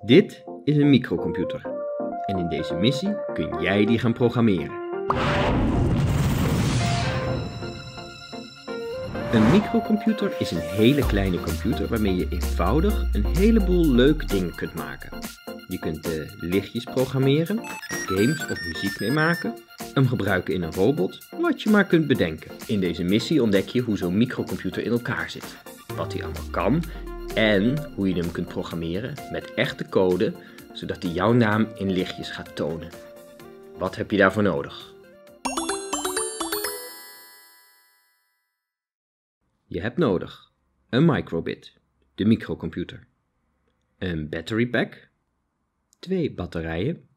Dit is een microcomputer. En in deze missie kun jij die gaan programmeren. Een microcomputer is een hele kleine computer waarmee je eenvoudig een heleboel leuke dingen kunt maken. Je kunt de eh, lichtjes programmeren, games of muziek mee maken, hem gebruiken in een robot, wat je maar kunt bedenken. In deze missie ontdek je hoe zo'n microcomputer in elkaar zit, wat hij allemaal kan en hoe je hem kunt programmeren met echte code, zodat hij jouw naam in lichtjes gaat tonen. Wat heb je daarvoor nodig? Je hebt nodig een microbit, de microcomputer, een battery pack, twee batterijen,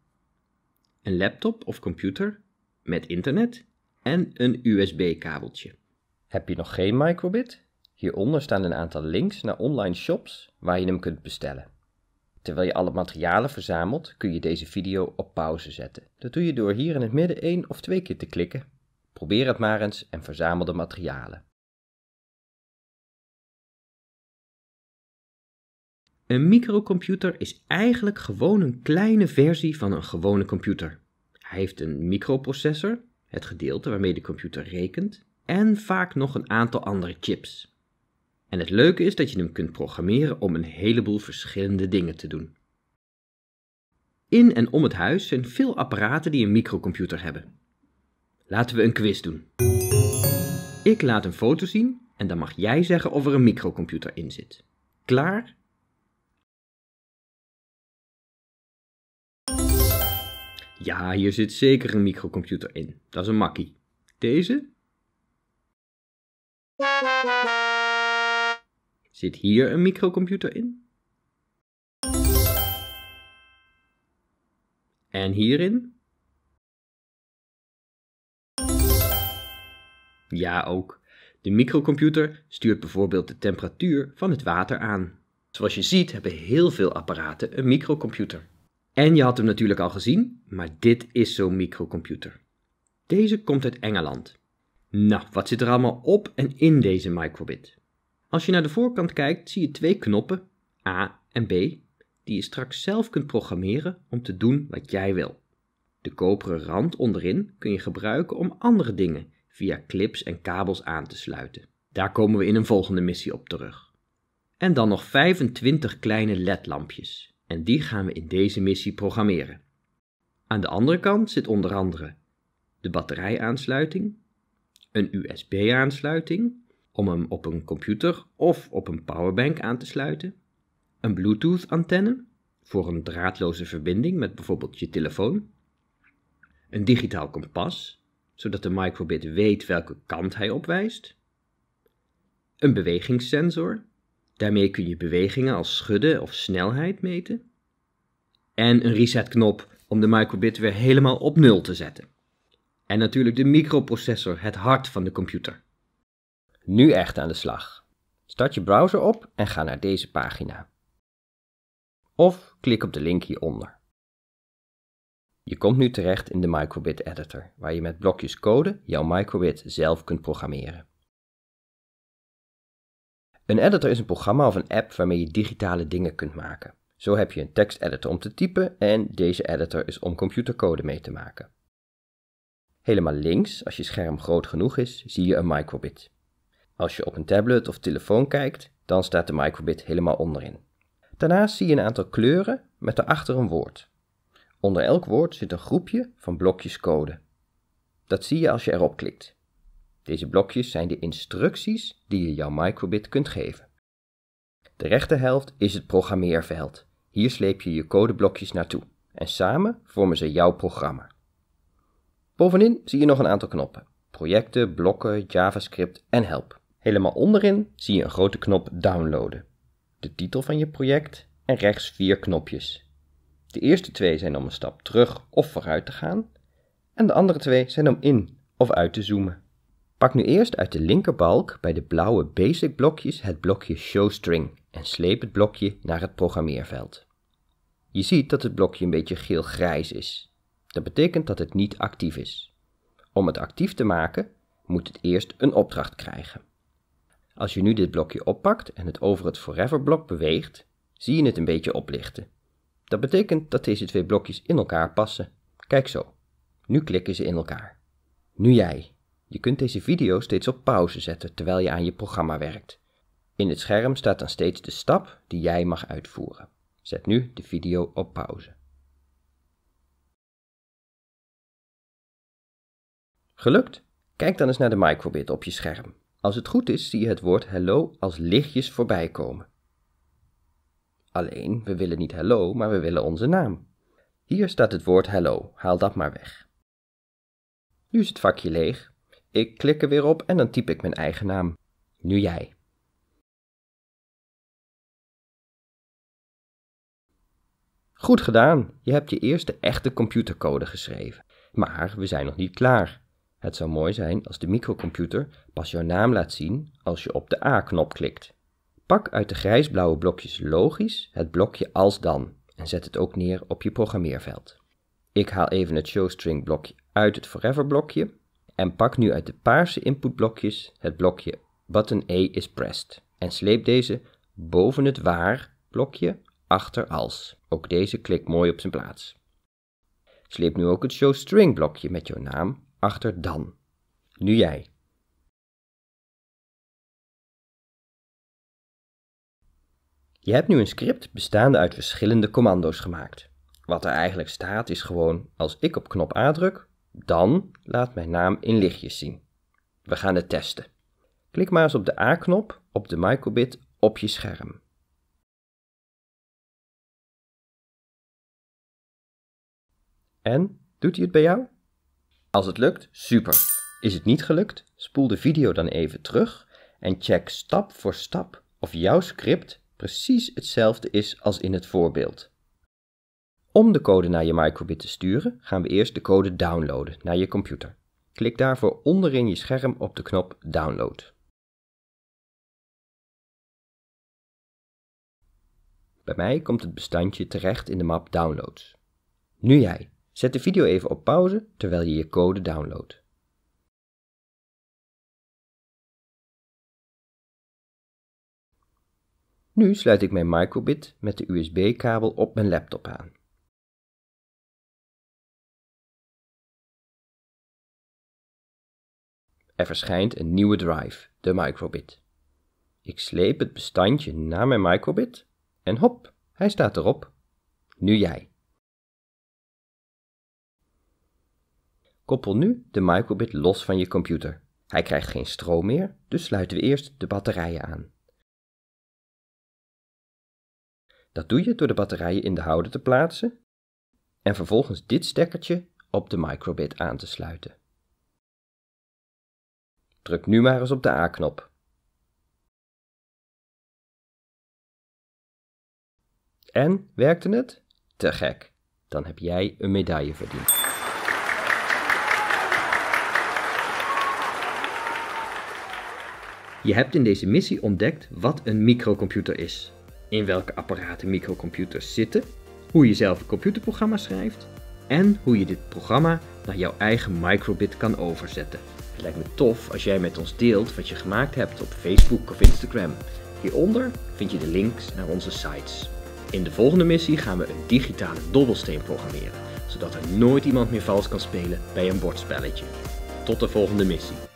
een laptop of computer met internet en een USB-kabeltje. Heb je nog geen microbit? Hieronder staan een aantal links naar online shops waar je hem kunt bestellen. Terwijl je alle materialen verzamelt, kun je deze video op pauze zetten. Dat doe je door hier in het midden één of twee keer te klikken. Probeer het maar eens en verzamel de materialen. Een microcomputer is eigenlijk gewoon een kleine versie van een gewone computer. Hij heeft een microprocessor, het gedeelte waarmee de computer rekent, en vaak nog een aantal andere chips. En het leuke is dat je hem kunt programmeren om een heleboel verschillende dingen te doen. In en om het huis zijn veel apparaten die een microcomputer hebben. Laten we een quiz doen. Ik laat een foto zien en dan mag jij zeggen of er een microcomputer in zit. Klaar? Ja, hier zit zeker een microcomputer in. Dat is een makkie. Deze? Zit hier een microcomputer in? En hierin? Ja, ook. De microcomputer stuurt bijvoorbeeld de temperatuur van het water aan. Zoals je ziet hebben heel veel apparaten een microcomputer. En je had hem natuurlijk al gezien, maar dit is zo'n microcomputer. Deze komt uit Engeland. Nou, wat zit er allemaal op en in deze microbit? Als je naar de voorkant kijkt, zie je twee knoppen, A en B, die je straks zelf kunt programmeren om te doen wat jij wil. De koperen rand onderin kun je gebruiken om andere dingen via clips en kabels aan te sluiten. Daar komen we in een volgende missie op terug. En dan nog 25 kleine LED-lampjes, en die gaan we in deze missie programmeren. Aan de andere kant zit onder andere de batterijaansluiting, een USB-aansluiting om hem op een computer of op een powerbank aan te sluiten, een Bluetooth-antenne voor een draadloze verbinding met bijvoorbeeld je telefoon, een digitaal kompas, zodat de microbit weet welke kant hij opwijst, een bewegingssensor, daarmee kun je bewegingen als schudden of snelheid meten, en een resetknop om de microbit weer helemaal op nul te zetten. En natuurlijk de microprocessor, het hart van de computer. Nu echt aan de slag. Start je browser op en ga naar deze pagina. Of klik op de link hieronder. Je komt nu terecht in de Microbit Editor, waar je met blokjes code jouw microbit zelf kunt programmeren. Een editor is een programma of een app waarmee je digitale dingen kunt maken. Zo heb je een teksteditor om te typen en deze editor is om computercode mee te maken. Helemaal links, als je scherm groot genoeg is, zie je een microbit. Als je op een tablet of telefoon kijkt, dan staat de microbit helemaal onderin. Daarnaast zie je een aantal kleuren met daarachter een woord. Onder elk woord zit een groepje van blokjes code. Dat zie je als je erop klikt. Deze blokjes zijn de instructies die je jouw microbit kunt geven. De rechterhelft is het programmeerveld. Hier sleep je je codeblokjes naartoe en samen vormen ze jouw programma. Bovenin zie je nog een aantal knoppen: projecten, blokken, JavaScript en help. Helemaal onderin zie je een grote knop Downloaden, de titel van je project en rechts vier knopjes. De eerste twee zijn om een stap terug of vooruit te gaan en de andere twee zijn om in of uit te zoomen. Pak nu eerst uit de linkerbalk bij de blauwe basic blokjes het blokje Showstring en sleep het blokje naar het programmeerveld. Je ziet dat het blokje een beetje geel-grijs is. Dat betekent dat het niet actief is. Om het actief te maken moet het eerst een opdracht krijgen. Als je nu dit blokje oppakt en het over het forever blok beweegt, zie je het een beetje oplichten. Dat betekent dat deze twee blokjes in elkaar passen. Kijk zo. Nu klikken ze in elkaar. Nu jij. Je kunt deze video steeds op pauze zetten terwijl je aan je programma werkt. In het scherm staat dan steeds de stap die jij mag uitvoeren. Zet nu de video op pauze. Gelukt? Kijk dan eens naar de microbit op je scherm. Als het goed is, zie je het woord hello als lichtjes voorbij komen. Alleen, we willen niet hello, maar we willen onze naam. Hier staat het woord hello, haal dat maar weg. Nu is het vakje leeg. Ik klik er weer op en dan typ ik mijn eigen naam. Nu jij. Goed gedaan, je hebt je eerste echte computercode geschreven. Maar we zijn nog niet klaar. Het zou mooi zijn als de microcomputer pas jouw naam laat zien als je op de A-knop klikt. Pak uit de grijsblauwe blokjes logisch het blokje als dan en zet het ook neer op je programmeerveld. Ik haal even het showstring blokje uit het forever blokje en pak nu uit de paarse inputblokjes het blokje button A is pressed en sleep deze boven het waar blokje achter als. Ook deze klikt mooi op zijn plaats. Sleep nu ook het showstring blokje met jouw naam achter dan. Nu jij. Je hebt nu een script bestaande uit verschillende commando's gemaakt. Wat er eigenlijk staat is gewoon, als ik op knop A druk, dan laat mijn naam in lichtjes zien. We gaan het testen. Klik maar eens op de A-knop op de microbit op je scherm. En, doet hij het bij jou? Als het lukt, super. Is het niet gelukt? Spoel de video dan even terug en check stap voor stap of jouw script precies hetzelfde is als in het voorbeeld. Om de code naar je microbit te sturen, gaan we eerst de code downloaden naar je computer. Klik daarvoor onderin je scherm op de knop Download. Bij mij komt het bestandje terecht in de map Downloads. Nu jij. Zet de video even op pauze terwijl je je code downloadt. Nu sluit ik mijn microbit met de USB-kabel op mijn laptop aan. Er verschijnt een nieuwe drive, de microbit. Ik sleep het bestandje naar mijn microbit en hop, hij staat erop. Nu jij. Koppel nu de microbit los van je computer. Hij krijgt geen stroom meer, dus sluiten we eerst de batterijen aan. Dat doe je door de batterijen in de houder te plaatsen en vervolgens dit stekkertje op de microbit aan te sluiten. Druk nu maar eens op de A-knop. En werkte het? Te gek. Dan heb jij een medaille verdiend. Je hebt in deze missie ontdekt wat een microcomputer is, in welke apparaten microcomputers zitten, hoe je zelf een computerprogramma schrijft en hoe je dit programma naar jouw eigen microbit kan overzetten. Het lijkt me tof als jij met ons deelt wat je gemaakt hebt op Facebook of Instagram. Hieronder vind je de links naar onze sites. In de volgende missie gaan we een digitale dobbelsteen programmeren, zodat er nooit iemand meer vals kan spelen bij een bordspelletje. Tot de volgende missie.